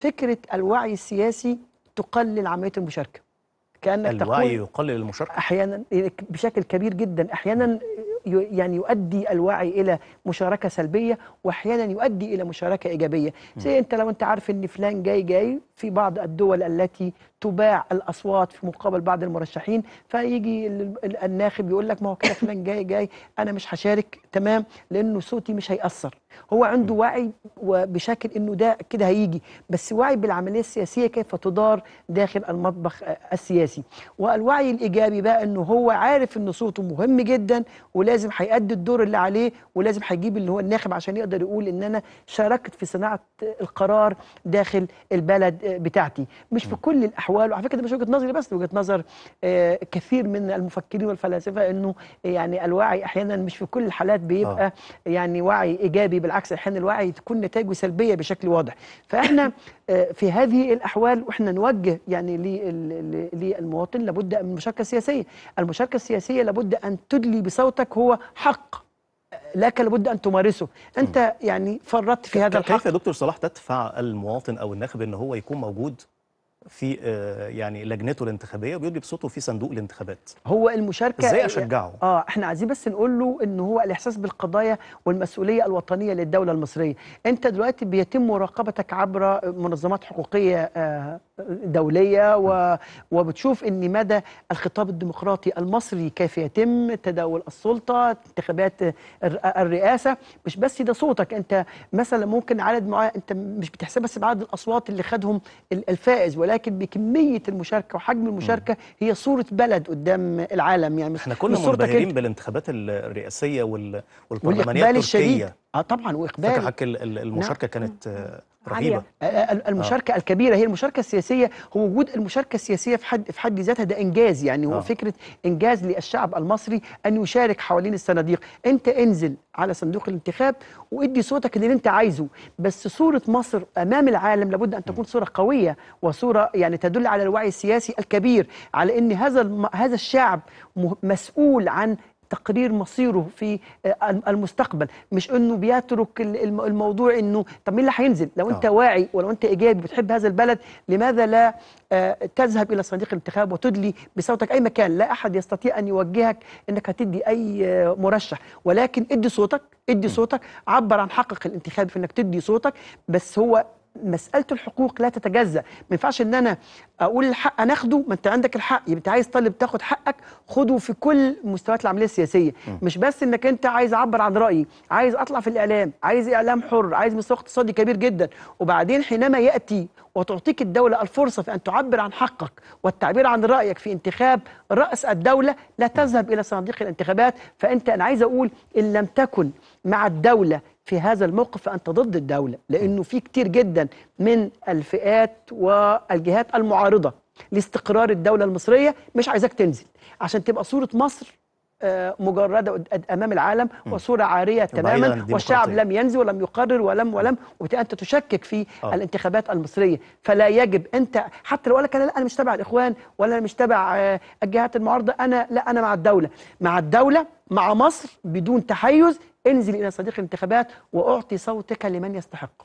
فكره الوعي السياسي تقلل عمليه المشاركه كانك الوعي تقول يقلل المشاركه احيانا بشكل كبير جدا احيانا يعني يؤدي الوعي الى مشاركه سلبيه واحيانا يؤدي الى مشاركه ايجابيه زي انت لو انت عارف ان فلان جاي جاي في بعض الدول التي تباع الاصوات في مقابل بعض المرشحين فيجي الناخب يقول لك ما هو كده فلان جاي جاي انا مش هشارك تمام لانه صوتي مش هيأثر هو عنده وعي بشكل انه ده كده هيجي بس وعي بالعمليه السياسيه كيف تدار داخل المطبخ السياسي والوعي الايجابي بقى انه هو عارف ان صوته مهم جدا ولازم هيأدي الدور اللي عليه ولازم هيجيب اللي هو الناخب عشان يقدر يقول ان انا شاركت في صناعه القرار داخل البلد بتاعتي مش في كل الاحوال وعلى فكره ده مش وجهه نظري بس وجهه نظر آه، كثير من المفكرين والفلاسفه انه يعني الوعي احيانا مش في كل الحالات بيبقى آه. يعني وعي ايجابي الوعي يعني بالعكس احيانا الوعي تكون نتائجه سلبيه بشكل واضح فاحنا آه، في هذه الاحوال واحنا نوجه يعني للمواطن لابد من المشاركه السياسيه المشاركه السياسيه لابد ان تدلي بصوتك هو حق لك لابد ان تمارسه انت يعني فرطت في هذا الحق كيف يا دكتور صلاح تدفع المواطن او الناخب ان هو يكون موجود في آه، يعني لجنته الانتخابيه وبيدي بصوته في صندوق الانتخابات هو المشاركه ازاي آه، اشجعه اه احنا عايزين بس نقول له ان هو الاحساس بالقضايا والمسؤوليه الوطنيه للدوله المصريه انت دلوقتي بيتم مراقبتك عبر منظمات حقوقيه آه دولية وبتشوف أن مدى الخطاب الديمقراطي المصري كيف يتم تداول السلطة انتخابات الرئاسة مش بس ده صوتك أنت مثلا ممكن عدد معين أنت مش بتحسب بس بعدد الأصوات اللي خدهم الفائز ولكن بكمية المشاركة وحجم المشاركة هي صورة بلد قدام العالم يعني احنا كنا منبهرين بالانتخابات الرئاسية والبرلمانية التركية الشديد اه طبعا واقبال المشاركة نعم. كانت آه، رهيبة عالية. المشاركة آه. الكبيرة هي المشاركة السياسية هو وجود المشاركة السياسية في حد في حد ذاتها ده إنجاز يعني هو آه. فكرة إنجاز للشعب المصري أن يشارك حوالين الصناديق أنت انزل على صندوق الانتخاب وادي صوتك اللي أنت عايزه بس صورة مصر أمام العالم لابد أن تكون صورة قوية وصورة يعني تدل على الوعي السياسي الكبير على أن هذا هذا الشعب مسؤول عن تقرير مصيره في آه، المستقبل مش انه بيترك الموضوع انه طب مين اللي هينزل لو انت آه. واعي ولو انت ايجابي بتحب هذا البلد لماذا لا آه، تذهب الى صناديق الانتخاب وتدلي بصوتك اي مكان لا احد يستطيع ان يوجهك انك هتدي اي مرشح ولكن ادي صوتك ادي صوتك عبر عن حقك الانتخابي في انك تدي صوتك بس هو مساله الحقوق لا تتجزا ما ينفعش ان انا اقول الحق انا اخده ما انت عندك الحق يبقى انت عايز طالب تاخد حقك خده في كل مستويات العمليه السياسيه م. مش بس انك انت عايز اعبر عن رايي عايز اطلع في الاعلام عايز اعلام حر عايز مستوى اقتصادي كبير جدا وبعدين حينما ياتي وتعطيك الدوله الفرصه في ان تعبر عن حقك والتعبير عن رايك في انتخاب راس الدوله لا تذهب الى صناديق الانتخابات فانت انا عايز اقول ان لم تكن مع الدوله في هذا الموقف فأنت ضد الدولة لأنه في كتير جدا من الفئات والجهات المعارضة لاستقرار الدولة المصرية مش عايزاك تنزل عشان تبقى صورة مصر آه، مجردة أمام العالم وصورة عارية تماما والشعب لم ينزل ولم يقرر ولم ولم وأنت تشكك في آه. الانتخابات المصرية فلا يجب أنت حتى لو قال لك أنا لا أنا مش تبع الإخوان ولا أنا مش تبع آه، الجهات المعارضة أنا لا أنا مع الدولة مع الدولة مع مصر بدون تحيز انزل إلى صديق الانتخابات وأعطي صوتك لمن يستحق